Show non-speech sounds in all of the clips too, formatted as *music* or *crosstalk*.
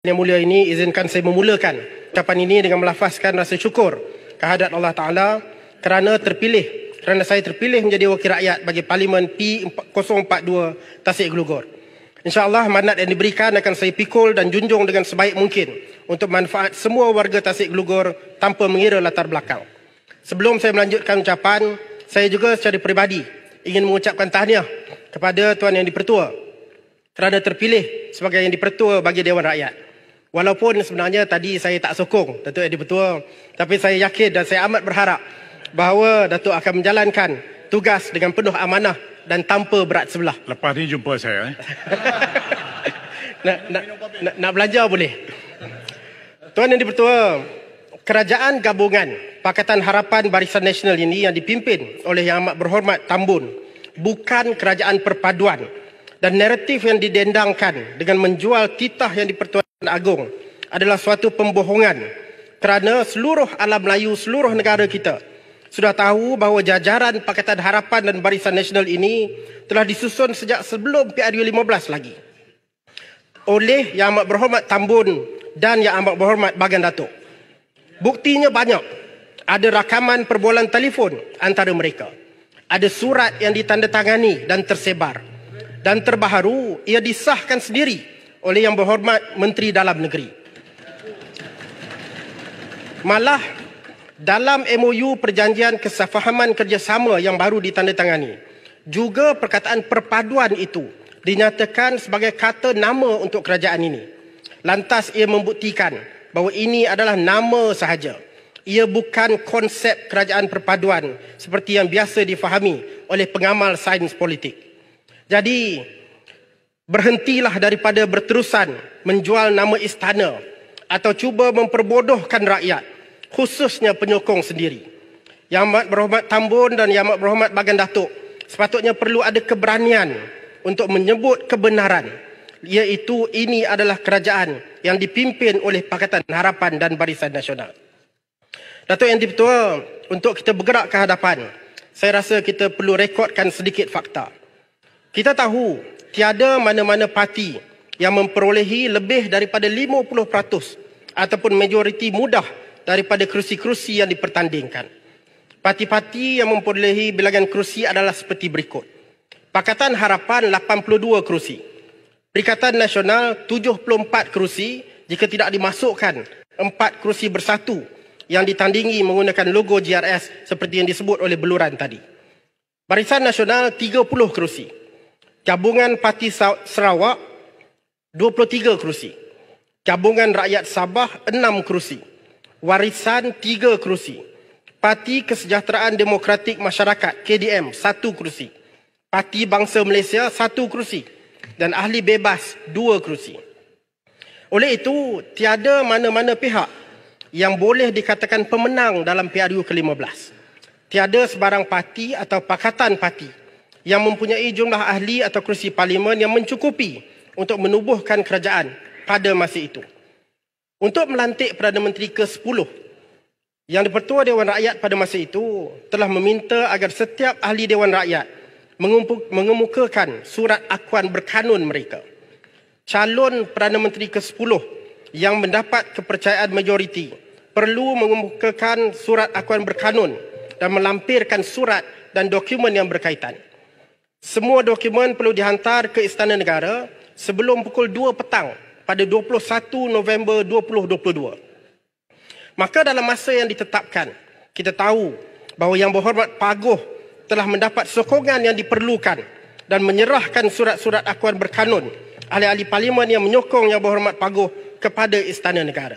Yang mulia ini izinkan saya memulakan ucapan ini dengan melafazkan rasa syukur kehadrat Allah Ta'ala kerana terpilih, kerana saya terpilih menjadi wakil rakyat bagi Parlimen P042 Tasik Gelugor. InsyaAllah manat yang diberikan akan saya pikul dan junjung dengan sebaik mungkin untuk manfaat semua warga Tasik Gelugor tanpa mengira latar belakang. Sebelum saya melanjutkan ucapan, saya juga secara peribadi ingin mengucapkan tahniah kepada Tuan Yang dipertua kerana terpilih sebagai Yang dipertua bagi Dewan Rakyat. Walaupun sebenarnya tadi saya tak sokong Datuk Edi Betua, tapi saya yakin dan saya amat berharap bahawa Datuk akan menjalankan tugas dengan penuh amanah dan tanpa berat sebelah. Lepas ni jumpa saya. Eh? *laughs* nak, nak, nak, nak belajar boleh. Tuan Yang Dipertua, Kerajaan Gabungan Pakatan Harapan Barisan Nasional ini yang dipimpin oleh Yang Amat Berhormat Tambun bukan kerajaan perpaduan dan naratif yang didendangkan dengan menjual titah yang dipertua Agong adalah suatu pembohongan kerana seluruh alam Melayu, seluruh negara kita sudah tahu bahawa jajaran Pakatan Harapan dan Barisan Nasional ini telah disusun sejak sebelum PRU 15 lagi oleh Yang Amat Berhormat Tambun dan Yang Amat Berhormat Bagan Datuk. Buktinya banyak. Ada rakaman perbualan telefon antara mereka. Ada surat yang ditandatangani dan tersebar. Dan terbaharu, ia disahkan sendiri oleh yang berhormat Menteri Dalam Negeri. Malah dalam MOU perjanjian kesefahaman kerjasama yang baru ditandatangani, juga perkataan perpaduan itu dinyatakan sebagai kata nama untuk kerajaan ini. Lantas ia membuktikan bahawa ini adalah nama sahaja. Ia bukan konsep kerajaan perpaduan seperti yang biasa difahami oleh pengamal sains politik. Jadi, berhentilah daripada berterusan menjual nama istana atau cuba memperbodohkan rakyat khususnya penyokong sendiri. Yang amat berhormat Tambun dan Yang amat berhormat Bagan Datuk sepatutnya perlu ada keberanian untuk menyebut kebenaran iaitu ini adalah kerajaan yang dipimpin oleh Pakatan Harapan dan Barisan Nasional. Datuk Yang Dipertua, untuk kita bergerak ke hadapan, saya rasa kita perlu rekodkan sedikit fakta. Kita tahu tiada mana-mana parti yang memperolehi lebih daripada 50% ataupun majoriti mudah daripada kerusi-kerusi yang dipertandingkan. Parti-parti yang memperolehi bilangan kerusi adalah seperti berikut. Pakatan Harapan 82 kerusi. Perikatan Nasional 74 kerusi jika tidak dimasukkan 4 kerusi bersatu yang ditandingi menggunakan logo GRS seperti yang disebut oleh beluran tadi. Barisan Nasional 30 kerusi. Cabungan Parti Sarawak 23 kerusi. Cabungan Rakyat Sabah 6 kerusi. Warisan 3 kerusi. Parti Kesejahteraan Demokratik Masyarakat KDM 1 kerusi. Parti Bangsa Malaysia 1 kerusi dan Ahli Bebas 2 kerusi. Oleh itu, tiada mana-mana pihak yang boleh dikatakan pemenang dalam PRU ke-15. Tiada sebarang parti atau pakatan parti yang mempunyai jumlah ahli atau kerusi parlimen yang mencukupi untuk menubuhkan kerajaan pada masa itu. Untuk melantik Perdana Menteri ke-10 yang dipertua Dewan Rakyat pada masa itu telah meminta agar setiap ahli Dewan Rakyat mengemukakan surat akuan berkanun mereka. Calon Perdana Menteri ke-10 yang mendapat kepercayaan majoriti perlu mengemukakan surat akuan berkanun dan melampirkan surat dan dokumen yang berkaitan. Semua dokumen perlu dihantar ke Istana Negara sebelum pukul 2 petang pada 21 November 2022. Maka dalam masa yang ditetapkan, kita tahu bahawa Yang Berhormat Paguh telah mendapat sokongan yang diperlukan dan menyerahkan surat-surat akuan berkanun ahli-ahli parlimen yang menyokong Yang Berhormat Paguh kepada Istana Negara.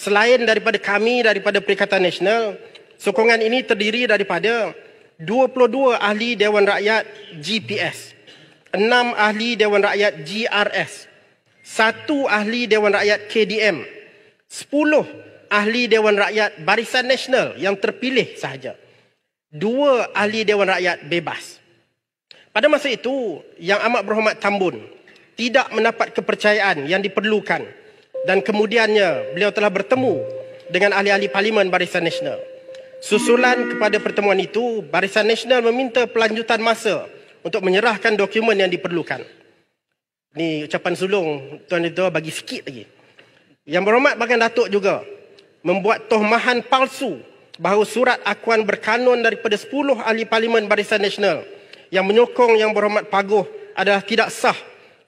Selain daripada kami daripada Perikatan Nasional, sokongan ini terdiri daripada 22 ahli Dewan Rakyat GPS, 6 ahli Dewan Rakyat GRS, 1 ahli Dewan Rakyat KDM, 10 ahli Dewan Rakyat Barisan Nasional yang terpilih sahaja. Dua ahli Dewan Rakyat bebas. Pada masa itu, Yang Amat Berhormat Tambun tidak mendapat kepercayaan yang diperlukan dan kemudiannya beliau telah bertemu dengan ahli-ahli Parlimen Barisan Nasional. Susulan kepada pertemuan itu, Barisan Nasional meminta pelanjutan masa untuk menyerahkan dokumen yang diperlukan. Ini ucapan sulung Tuan Dato' bagi sikit lagi. Yang berhormat bagian Datuk juga membuat tohmahan palsu bahawa surat akuan berkanun daripada 10 ahli parlimen Barisan Nasional yang menyokong Yang Berhormat Paguh adalah tidak sah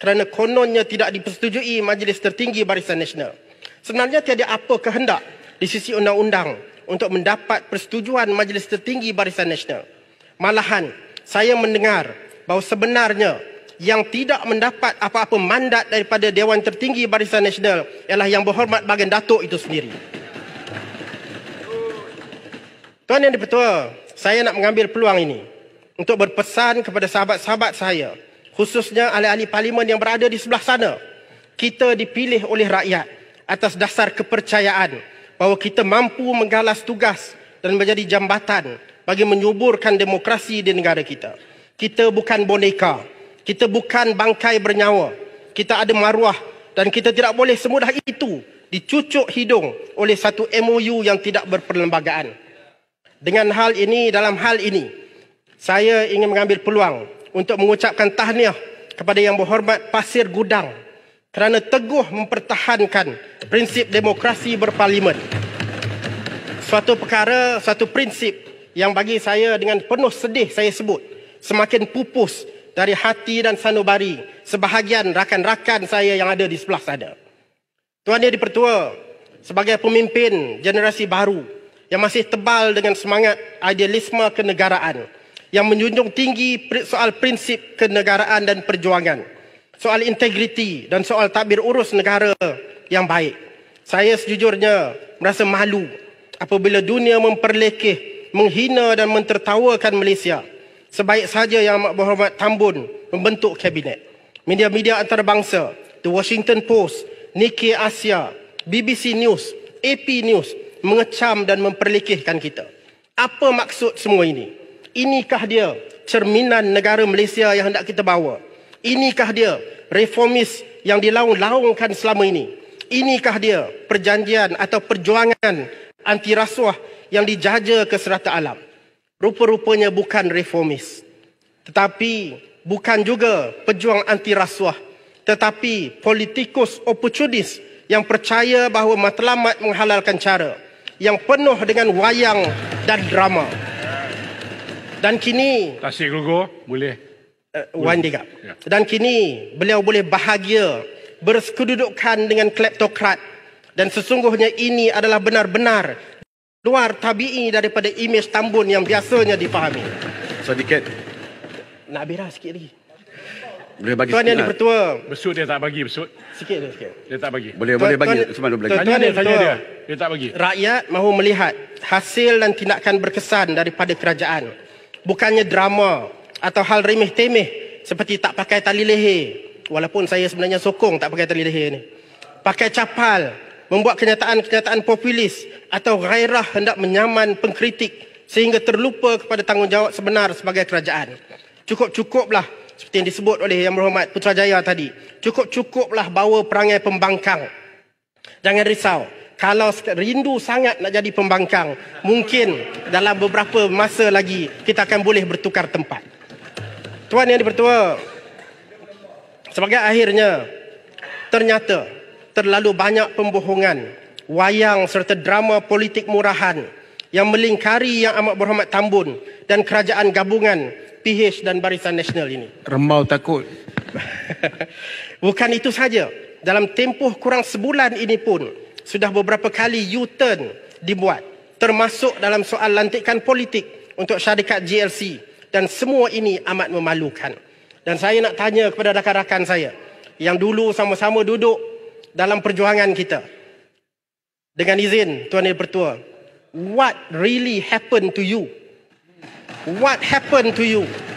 kerana kononnya tidak dipersetujui Majlis Tertinggi Barisan Nasional. Sebenarnya tiada apa kehendak di sisi undang-undang untuk mendapat persetujuan Majlis Tertinggi Barisan Nasional. Malahan, saya mendengar bahawa sebenarnya yang tidak mendapat apa-apa mandat daripada Dewan Tertinggi Barisan Nasional ialah yang berhormat bagian Datuk itu sendiri. Tuan Yang Dipertua, saya nak mengambil peluang ini untuk berpesan kepada sahabat-sahabat saya, khususnya ahli-ahli parlimen yang berada di sebelah sana. Kita dipilih oleh rakyat atas dasar kepercayaan bahawa kita mampu menggalas tugas dan menjadi jambatan bagi menyuburkan demokrasi di negara kita. Kita bukan boneka. Kita bukan bangkai bernyawa. Kita ada maruah dan kita tidak boleh semudah itu dicucuk hidung oleh satu MOU yang tidak berperlembagaan. Dengan hal ini, dalam hal ini, saya ingin mengambil peluang untuk mengucapkan tahniah kepada yang berhormat Pasir Gudang kerana teguh mempertahankan prinsip demokrasi berparlimen. Suatu perkara, suatu prinsip yang bagi saya dengan penuh sedih saya sebut semakin pupus dari hati dan sanubari sebahagian rakan-rakan saya yang ada di sebelah sana. Tuan Yang Dipertua, sebagai pemimpin generasi baru yang masih tebal dengan semangat idealisme kenegaraan yang menjunjung tinggi soal prinsip kenegaraan dan perjuangan, soal integriti dan soal takbir urus negara yang baik. Saya sejujurnya merasa malu apabila dunia memperlekeh, menghina dan mentertawakan Malaysia. Sebaik saja yang amat berhormat Tambun membentuk kabinet. Media-media antarabangsa, The Washington Post, Nikkei Asia, BBC News, AP News mengecam dan memperlekehkan kita. Apa maksud semua ini? Inikah dia cerminan negara Malaysia yang hendak kita bawa? Inikah dia reformis yang dilaung-laungkan selama ini? inikah dia perjanjian atau perjuangan anti rasuah yang dijaja ke serata alam. Rupa-rupanya bukan reformis. Tetapi bukan juga pejuang anti rasuah. Tetapi politikus opportunis yang percaya bahawa matlamat menghalalkan cara. Yang penuh dengan wayang dan drama. Dan kini... Tasik Gugur, boleh. Uh, Wan Dika. Ya. Dan kini beliau boleh bahagia bersekudukan dengan kleptokrat dan sesungguhnya ini adalah benar-benar luar tabii daripada imej tambun yang biasanya dipahami. Sedikit. Nak berah sikit lagi. Boleh bagi Tuan yang lah. dipertua. Besut dia tak bagi besut. Sikit dia sikit. Dia tak bagi. Boleh tuan, boleh bagi cuma dua belakang. Tanya dia, dia. Dia tak bagi. Rakyat mahu melihat hasil dan tindakan berkesan daripada kerajaan. Bukannya drama atau hal remeh temeh seperti tak pakai tali leher walaupun saya sebenarnya sokong tak pakai tali leher ni. Pakai capal, membuat kenyataan-kenyataan populis atau gairah hendak menyaman pengkritik sehingga terlupa kepada tanggungjawab sebenar sebagai kerajaan. Cukup-cukuplah seperti yang disebut oleh Yang Berhormat Putrajaya tadi. Cukup-cukuplah bawa perangai pembangkang. Jangan risau. Kalau rindu sangat nak jadi pembangkang, mungkin dalam beberapa masa lagi kita akan boleh bertukar tempat. Tuan yang dipertua, Sebagai akhirnya, ternyata terlalu banyak pembohongan, wayang serta drama politik murahan yang melingkari Yang Amat Berhormat Tambun dan kerajaan gabungan PH dan Barisan Nasional ini. Remau takut. *laughs* Bukan itu saja. Dalam tempoh kurang sebulan ini pun, sudah beberapa kali U-turn dibuat termasuk dalam soal lantikan politik untuk syarikat GLC dan semua ini amat memalukan. Dan saya nak tanya kepada rakan-rakan saya yang dulu sama-sama duduk dalam perjuangan kita. Dengan izin Tuan Yang Pertua, what really happened to you? What happened to you?